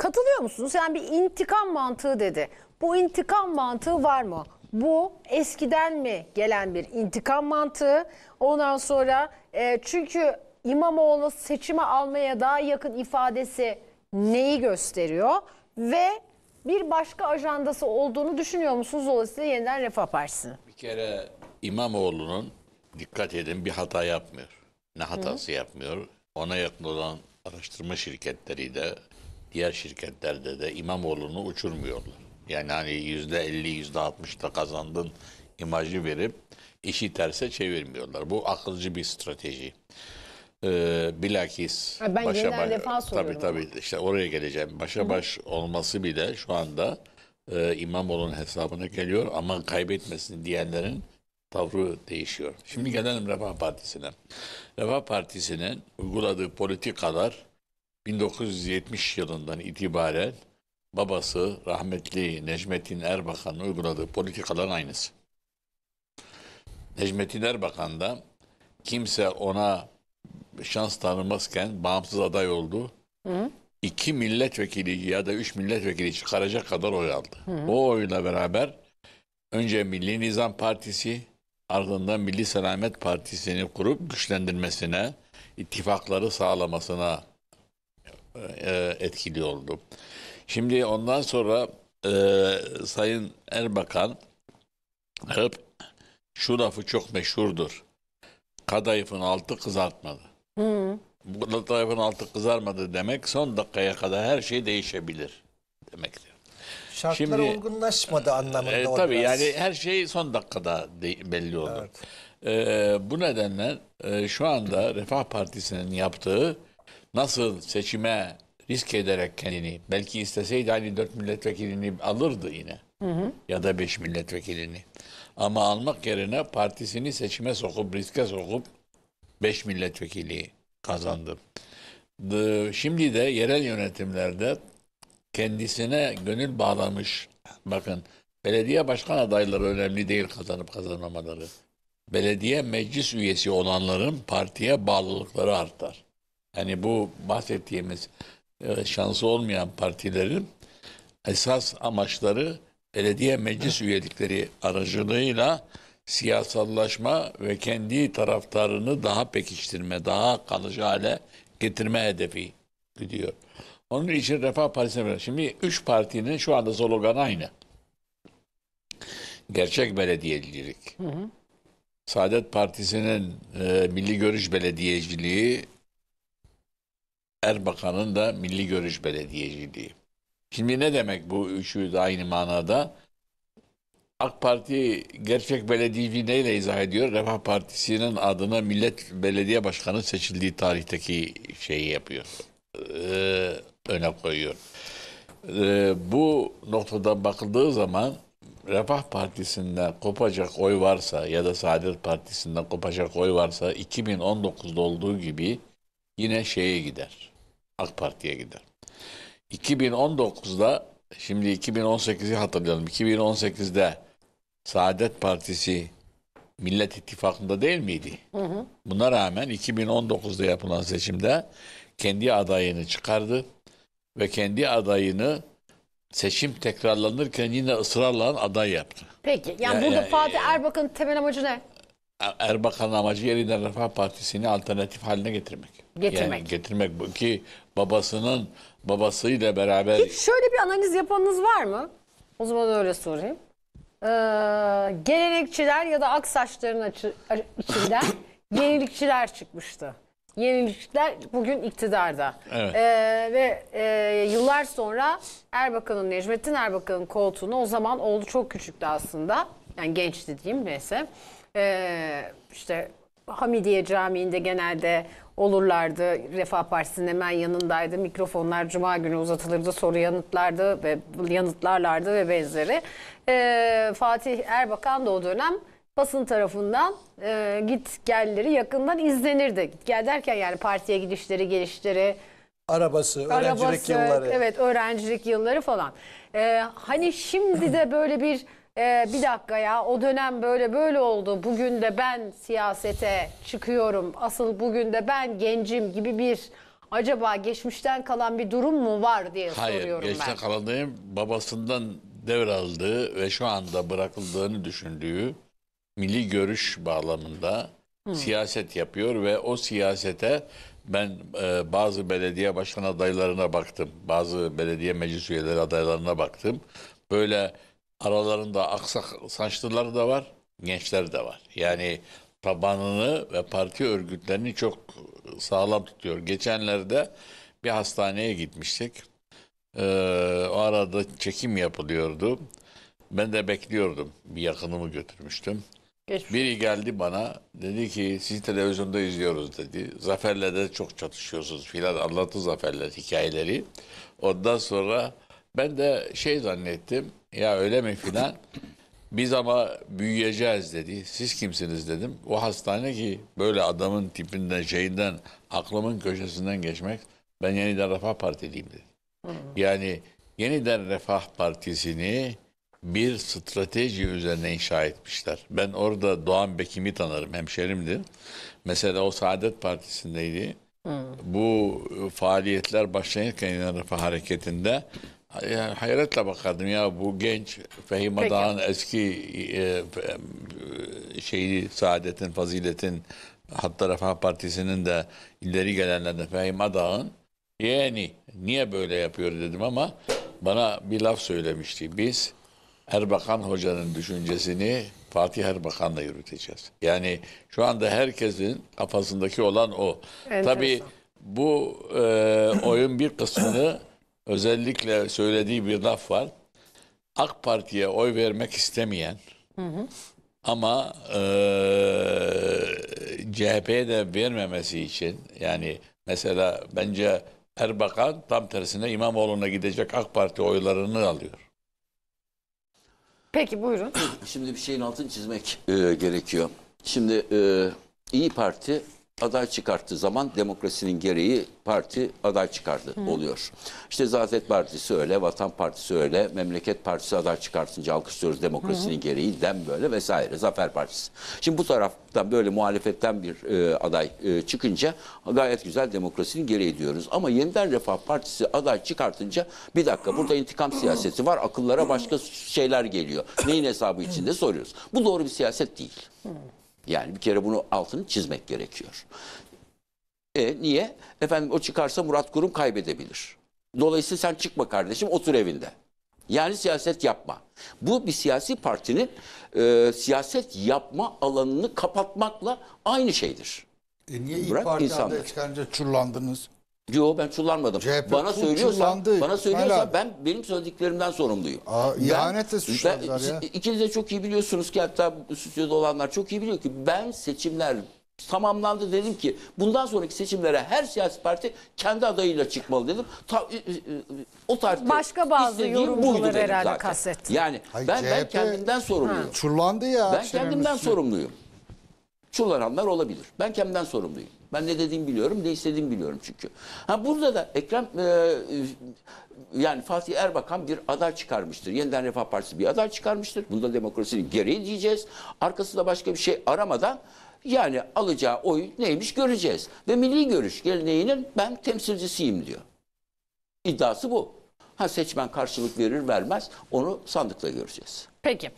Katılıyor musunuz? Yani bir intikam mantığı dedi. Bu intikam mantığı var mı? Bu eskiden mi gelen bir intikam mantığı? Ondan sonra e, çünkü İmamoğlu seçime almaya daha yakın ifadesi neyi gösteriyor? Ve bir başka ajandası olduğunu düşünüyor musunuz? Dolayısıyla yeniden Refah Partisi'ni. Bir kere İmamoğlu'nun dikkat edin bir hata yapmıyor. Ne hatası Hı. yapmıyor? Ona yakın olan araştırma şirketleri de diğer şirketlerde de İmamoğlu'nu uçurmuyorlar. Yani hani yüzde elli, yüzde altmışta kazandın imajı verip işi terse çevirmiyorlar. Bu akılcı bir strateji. Ee, bilakis ha, ben başa baş, defa tabii tabii işte oraya geleceğim. Başa Hı. baş olması bile şu anda e, İmamoğlu'nun hesabına geliyor ama kaybetmesin diyenlerin tavrı değişiyor. Şimdi gelelim Refah Partisi'ne. Refah Partisi'nin uyguladığı politikalar 1970 yılından itibaren babası rahmetli Necmettin Erbakan'ın uyguladığı politikaların aynısı. Necmettin Erbakan da kimse ona şans tanımazken bağımsız aday oldu. Hı? İki milletvekili ya da üç milletvekili çıkaracak kadar oy aldı. Hı. O oyla beraber önce Milli Nizam Partisi ardından Milli Selamet Partisi'ni kurup güçlendirmesine, ittifakları sağlamasına e, etkili oldu. Şimdi ondan sonra e, Sayın Erbakan hep şu lafı çok meşhurdur. Kadayıfın altı kızartmadı. Hı. Bu kadayıfın altı kızarmadı demek son dakikaya kadar her şey değişebilir demektir. Şartlar Şimdi, olgunlaşmadı anlamında. E, tabii biraz. yani her şey son dakikada de, belli olur. Evet. E, bu nedenle e, şu anda Refah Partisi'nin yaptığı nasıl seçime risk ederek kendini belki isteseydi hani dört milletvekilini alırdı yine. Hı hı. Ya da beş milletvekilini. Ama almak yerine partisini seçime sokup riske sokup beş milletvekili kazandı. Şimdi de yerel yönetimlerde kendisine gönül bağlamış bakın belediye başkan adayları önemli değil kazanıp kazanmamaları. Belediye meclis üyesi olanların partiye bağlılıkları artar. Yani bu bahsettiğimiz e, şansı olmayan partilerin esas amaçları belediye meclis üyelikleri aracılığıyla siyasallaşma ve kendi taraftarını daha pekiştirme, daha kalıcı hale getirme hedefi gidiyor. Onun için Refah Partisi Şimdi üç partinin şu anda sloganı aynı. Gerçek belediyecilik. Hı hı. Saadet Partisi'nin e, milli görüş belediyeciliği Erbakan'ın da Milli Görüş Belediyeciliği. Şimdi ne demek bu üçü de aynı manada? AK Parti gerçek belediyeciliği neyle izah ediyor? Refah Partisi'nin adına millet belediye başkanı seçildiği tarihteki şeyi yapıyor. Ee, öne koyuyor. Ee, bu noktada bakıldığı zaman Refah Partisi'nden kopacak oy varsa ya da Saadet Partisi'nden kopacak oy varsa 2019'da olduğu gibi yine şeye gider. AK Parti'ye gider. 2019'da şimdi 2018'i hatırlayalım. 2018'de Saadet Partisi Millet İttifakı'nda değil miydi? Hı hı. Buna rağmen 2019'da yapılan seçimde kendi adayını çıkardı ve kendi adayını seçim tekrarlanırken yine ısrarla aday yaptı. Peki yani, yani burada yani, Fatih Erbakan'ın temel amacı ne? Erbakan'ın amacı yeniden Refah Partisi'ni alternatif haline getirmek. Getirmek. Yani getirmek bu ki babasının babasıyla beraber... Hiç şöyle bir analiz yapanınız var mı? O zaman öyle sorayım. Ee, gelenekçiler ya da aksaçların içinden yenilikçiler çıkmıştı. Yenilikçiler bugün iktidarda. Evet. Ee, ve e, yıllar sonra Erbakan'ın, Necmettin Erbakan'ın koltuğunu o zaman oldu çok küçüktü aslında. Yani genç dediğim neyse ee, işte Hamidiye Camii'nde genelde olurlardı. Refah Partisi'nin hemen yanındaydı. Mikrofonlar cuma günü uzatılırdı. Soru yanıtlardı ve yanıtlarlardı ve benzeri. Ee, Fatih Erbakan da o dönem basın tarafından e, git gelleri yakından izlenirdi. Git gel derken yani partiye gidişleri, gelişleri, arabası, öğrencilik arabası, yılları. Evet, öğrencilik yılları falan. Ee, hani şimdi de böyle bir e, bir dakika ya o dönem böyle böyle oldu. Bugün de ben siyasete çıkıyorum. Asıl bugün de ben gencim gibi bir acaba geçmişten kalan bir durum mu var diye Hayır, soruyorum ben. Hayır, geçmişten kalan değil, babasından devraldığı ve şu anda bırakıldığını düşündüğü milli görüş bağlamında Hı. siyaset yapıyor ve o siyasete ben e, bazı belediye başkan adaylarına baktım. Bazı belediye meclis üyeleri adaylarına baktım. Böyle aralarında aksak saçlılar da var, gençler de var. Yani tabanını ve parti örgütlerini çok sağlam tutuyor. Geçenlerde bir hastaneye gitmiştik. Ee, o arada çekim yapılıyordu. Ben de bekliyordum. Bir yakınımı götürmüştüm. Geçmiş. Biri geldi bana dedi ki sizi televizyonda izliyoruz dedi. Zafer'le de çok çatışıyorsunuz filan anlattı Zafer'le hikayeleri. Ondan sonra ben de şey zannettim. Ya öyle mi filan. Biz ama büyüyeceğiz dedi. Siz kimsiniz dedim. O hastane ki böyle adamın tipinden şeyinden aklımın köşesinden geçmek. Ben yeniden Refah Partiliyim dedi. Hı. Yani yeniden Refah Partisi'ni bir strateji üzerine inşa etmişler. Ben orada Doğan Bekim'i tanırım, hemşerimdi. Mesela o Saadet Partisi'ndeydi. Hı. Bu faaliyetler başlayırken yeniden Refah Hareketi'nde yani hayretle bakardım ya bu genç Fehim Adağ'ın eski e, e şeyi Saadet'in, Fazilet'in hatta Refah Partisi'nin de ileri gelenlerden Fehim Adağ'ın yeğeni niye böyle yapıyor dedim ama bana bir laf söylemişti. Biz Erbakan Hoca'nın düşüncesini Fatih Erbakan'la yürüteceğiz. Yani şu anda herkesin kafasındaki olan o. Enteresan. Tabii bu e, oyun bir kısmını özellikle söylediği bir laf var. AK Parti'ye oy vermek istemeyen hı hı. ama e, CHP'ye de vermemesi için yani mesela bence Erbakan tam tersine İmamoğlu'na gidecek AK Parti oylarını alıyor. Peki buyurun. Şimdi bir şeyin altını çizmek e, gerekiyor. Şimdi e, İyi Parti aday çıkarttığı zaman demokrasinin gereği parti aday çıkardı Hı. oluyor. İşte Zaafet Partisi öyle, Vatan Partisi öyle, Memleket Partisi aday çıkartınca alkışlıyoruz demokrasinin Hı. gereği dem böyle vesaire. Zafer Partisi. Şimdi bu taraftan böyle muhalefetten bir e, aday e, çıkınca gayet güzel demokrasinin gereği diyoruz. Ama yeniden Refah Partisi aday çıkartınca bir dakika burada intikam siyaseti var. Akıllara başka şeyler geliyor. Neyin hesabı içinde soruyoruz. Bu doğru bir siyaset değil. Hı. Yani bir kere bunu altını çizmek gerekiyor. E niye? Efendim o çıkarsa Murat Kurum kaybedebilir. Dolayısıyla sen çıkma kardeşim otur evinde. Yani siyaset yapma. Bu bir siyasi partinin e, siyaset yapma alanını kapatmakla aynı şeydir. E niye Bırak İYİ Parti'den çıkarınca çurlandınız? Yo ben çullanmadım. CHP bana söylüyorsan, bana söylüyorsan ben benim söylediklerimden sorumluyum. Aa, ihanetle ya. İkiniz de çok iyi biliyorsunuz ki hatta bu stüdyoda olanlar çok iyi biliyor ki ben seçimler tamamlandı dedim ki bundan sonraki seçimlere her siyasi parti kendi adayıyla çıkmalı dedim. Ta, o tarihte Başka bazı yorumcular herhalde zaten. kastetti. Yani Hayır, ben, CHP, ben kendimden sorumluyum. Çullandı ya. Ben kendimden sorumluyum. Çullananlar olabilir. Ben kendimden sorumluyum. Ben ne dediğimi biliyorum, ne istediğimi biliyorum çünkü. Ha burada da Ekrem e, e, yani Fatih Erbakan bir aday çıkarmıştır. Yeniden Refah Partisi bir aday çıkarmıştır. Bunda demokrasinin gereği diyeceğiz. Arkasında başka bir şey aramadan yani alacağı oy neymiş göreceğiz. Ve milli görüş geleneğinin ben temsilcisiyim diyor. İddiası bu. Ha seçmen karşılık verir vermez onu sandıkla göreceğiz. Peki.